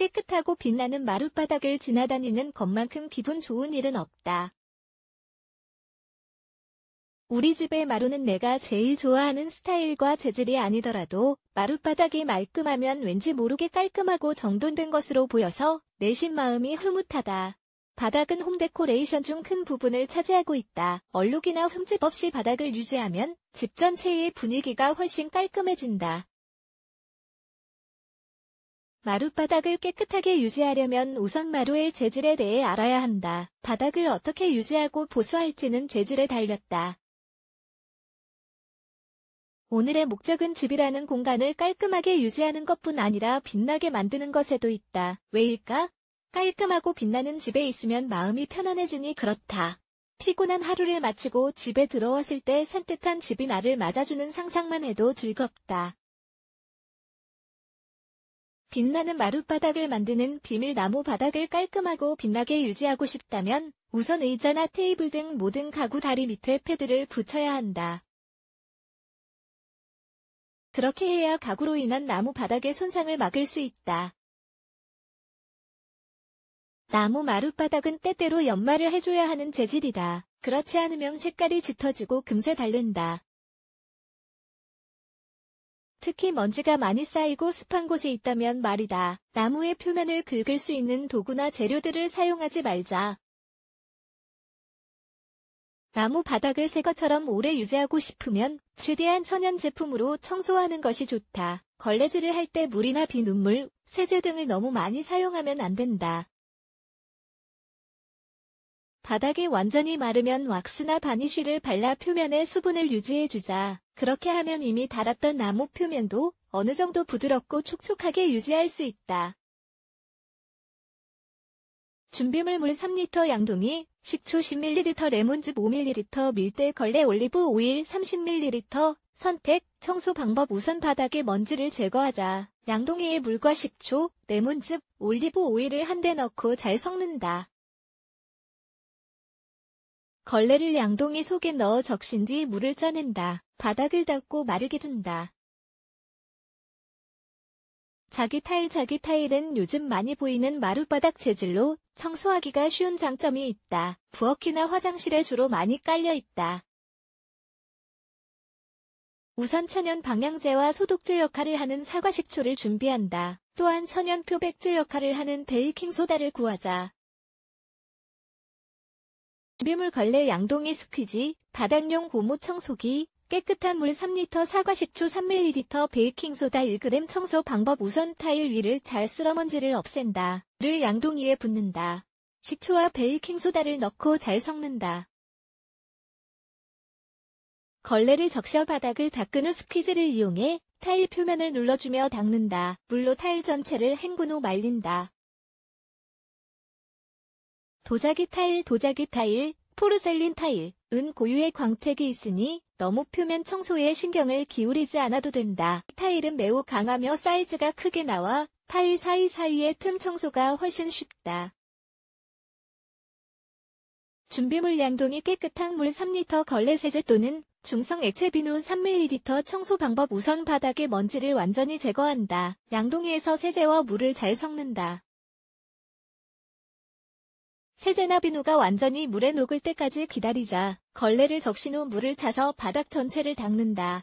깨끗하고 빛나는 마룻바닥을 지나다니는 것만큼 기분 좋은 일은 없다. 우리 집의 마루는 내가 제일 좋아하는 스타일과 재질이 아니더라도 마룻바닥이 말끔하면 왠지 모르게 깔끔하고 정돈된 것으로 보여서 내심 마음이 흐뭇하다. 바닥은 홈데코레이션 중 큰 부분을 차지하고 있다. 얼룩이나 흠집 없이 바닥을 유지하면 집 전체의 분위기가 훨씬 깔끔해진다. 마룻바닥을 깨끗하게 유지하려면 우선 마루의 재질에 대해 알아야 한다. 바닥을 어떻게 유지하고 보수할지는 재질에 달렸다. 오늘의 목적은 집이라는 공간을 깔끔하게 유지하는 것뿐 아니라 빛나게 만드는 것에도 있다. 왜일까? 깔끔하고 빛나는 집에 있으면 마음이 편안해지니 그렇다. 피곤한 하루를 마치고 집에 들어왔을 때 산뜻한 집이 나를 맞아주는 상상만 해도 즐겁다. 빛나는 마룻바닥을 만드는 비밀나무 바닥을 깔끔하고 빛나게 유지하고 싶다면 우선 의자나 테이블 등 모든 가구 다리 밑에 패드를 붙여야 한다. 그렇게 해야 가구로 인한 나무 바닥의 손상을 막을 수 있다. 나무 마룻바닥은 때때로 연마를 해줘야 하는 재질이다. 그렇지 않으면 색깔이 짙어지고 금세 닳는다. 특히 먼지가 많이 쌓이고 습한 곳에 있다면 말이다. 나무의 표면을 긁을 수 있는 도구나 재료들을 사용하지 말자. 나무 바닥을 새 것처럼 오래 유지하고 싶으면 최대한 천연 제품으로 청소하는 것이 좋다. 걸레질을 할 때 물이나 비, 눗물 세제 등을 너무 많이 사용하면 안 된다. 바닥이 완전히 마르면 왁스나 바니쉬를 발라 표면에 수분을 유지해주자. 그렇게 하면 이미 달았던 나무 표면도 어느 정도 부드럽고 촉촉하게 유지할 수 있다. 준비물 물 3리터 양동이, 식초 10ml 레몬즙 5ml 밀대걸레 올리브 오일 30ml 선택, 청소 방법 우선 바닥에 먼지를 제거하자. 양동이에 물과 식초, 레몬즙, 올리브 오일을 한 대 넣고 잘 섞는다. 걸레를 양동이 속에 넣어 적신 뒤 물을 짜낸다. 바닥을 닦고 마르게 둔다. 자기 타일 자기 타일은 요즘 많이 보이는 마룻바닥 재질로 청소하기가 쉬운 장점이 있다. 부엌이나 화장실에 주로 많이 깔려 있다. 우선 천연 방향제와 소독제 역할을 하는 사과식초를 준비한다. 또한 천연 표백제 역할을 하는 베이킹소다를 구하자. 준비물걸레 양동이 스퀴지, 바닥용 고무 청소기, 깨끗한 물 3리터 사과 식초 3ml 베이킹소다 1g 청소 방법 우선 타일 위를 잘 쓸어 먼지를 없앤다. 를 양동이에 붓는다. 식초와 베이킹소다를 넣고 잘 섞는다. 걸레를 적셔 바닥을 닦은 후 스퀴즈를 이용해 타일 표면을 눌러주며 닦는다. 물로 타일 전체를 헹군 후 말린다. 도자기 타일 도자기 타일 포르셀린 타일 은 고유의 광택이 있으니 너무 표면 청소에 신경을 기울이지 않아도 된다. 타일은 매우 강하며 사이즈가 크게 나와 타일 사이사이의 틈 청소가 훨씬 쉽다. 준비물 양동이 깨끗한 물 3리터 걸레 세제 또는 중성 액체 비누 3ml 청소 방법 우선 바닥에 먼지를 완전히 제거한다. 양동이에서 세제와 물을 잘 섞는다. 세제나 비누가 완전히 물에 녹을 때까지 기다리자 걸레를 적신 후 물을 타서 바닥 전체를 닦는다.